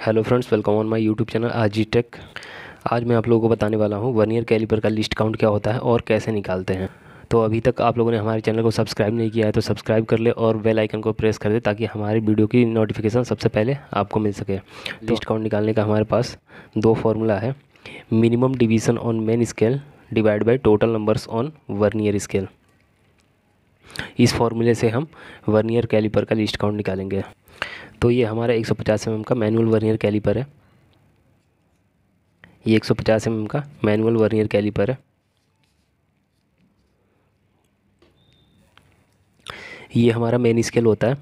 Hello friends welcome on my YouTube channel आजी tech आज मैं आप लोगों को बताने वाला हूँ वन ईयर कैलिपर का लिस्ट काउंट क्या होता है और कैसे निकालते हैं तो अभी तक आप लोगों ने हमारे चैनल को सब्सक्राइब नहीं किया है तो सब्सक्राइब कर ले और बेल आइकन को प्रेस कर दे ताकि हमारे वीडियो की नोटिफिकेशन सबसे पहले आपको मिल सके लिस्ट काउंट निकालने का हमारे पास दो फार्मूला है minimum division on main scale divide by total numbers on vernier scale इस फॉर्मूले से हम वन ईयर कैलिपर का लिस्ट काउंट निकालेंगे तो ये हमारा एक सौ एम का मैनुअल वर्नियर कैलीपर है ये एक सौ एम का मैनुअल वर्नियर कैलीपर है ये हमारा मेन स्केल होता है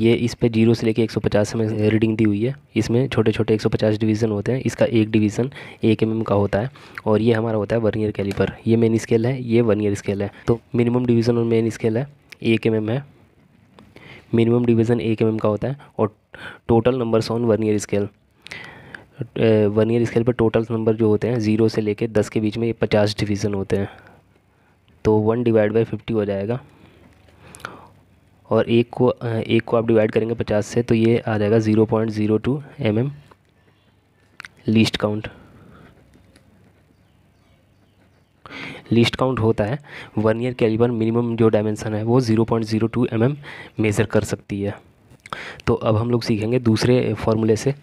ये इस पे जीरो से लेके 150 एम रीडिंग दी हुई है इसमें छोटे छोटे 150 डिवीज़न होते हैं इसका एक डिवीज़न एक एम का होता है और ये हमारा होता है वर्नियर कैलीपर ये मेन स्केल है ये वर्नियर स्केल है तो मिनिमम डिवीज़न और मेन स्केल है एक एम है मिनिमम डिवीज़न एक एम का होता है और total numbers on vernier scale vernier scale पर टोटल नंबर जो होते हैं ज़ीरो से लेके दस के बीच में ये पचास डिवीज़न होते हैं तो वन डिवाइड बाई फिफ्टी हो जाएगा और एक को एक को आप डिवाइड करेंगे पचास से तो ये आ जाएगा zero point zero two M M least count least count होता है वन ईयर कैलिबर मिनिमम जो डायमेंसन है वो zero point zero two M M measure कर सकती है तो अब हम लोग सीखेंगे दूसरे फार्मूले से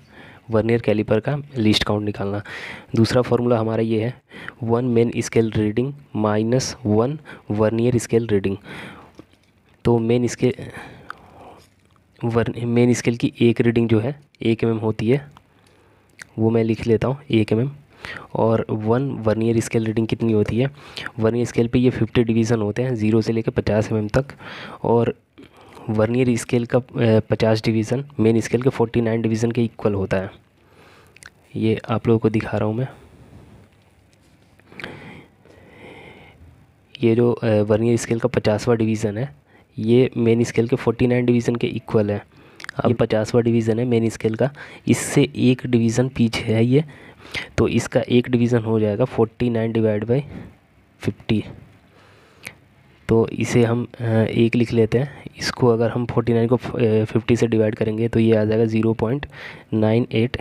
ईयर कैलिपर का लिस्ट काउंट निकालना दूसरा फार्मूला हमारा ये है one main scale reading minus one vernier scale reading तो मेन स्केल वर मेन स्केल की एक रीडिंग जो है एक एम mm एम होती है वो मैं लिख लेता हूँ एक एम mm. और one vernier scale reading कितनी होती है वन ईयर स्केल पे ये फिफ्टी डिवीज़न होते हैं ज़ीरो से लेकर पचास एम तक और वन ईयर स्केल का पचास डिवीज़न मेन स्केल के फोर्टी नाइन डिवीज़न के इक्वल होता है ये आप लोगों को दिखा रहा हूँ मैं ये जो वन ईयर स्केल का पचासवा डिवीज़न है ये मेन स्केल के फोर्टी नाइन डिवीज़न के इक्वल है अब पचासवा डिवीज़न है मेन स्केल का इससे एक डिवीज़न पीछे है ये तो इसका एक डिवीज़न हो जाएगा forty nine divide by fifty तो इसे हम एक लिख लेते हैं इसको अगर हम फोर्टी नाइन को फिफ्टी से डिवाइड करेंगे तो ये आ जाएगा ज़ीरो पॉइंट नाइन एट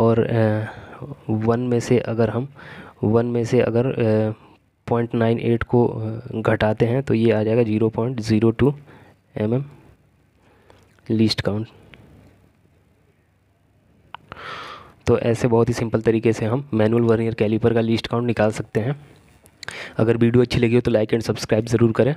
और वन में से अगर हम वन में से अगर पॉइंट नाइन एट को घटाते हैं तो ये आ जाएगा zero point zero two M M least count तो ऐसे बहुत ही सिंपल तरीके से हम मैनुअल वर्नियर कैलीपर का लिस्ट काउंट निकाल सकते हैं अगर वीडियो अच्छी लगी हो तो लाइक एंड सब्सक्राइब ज़रूर करें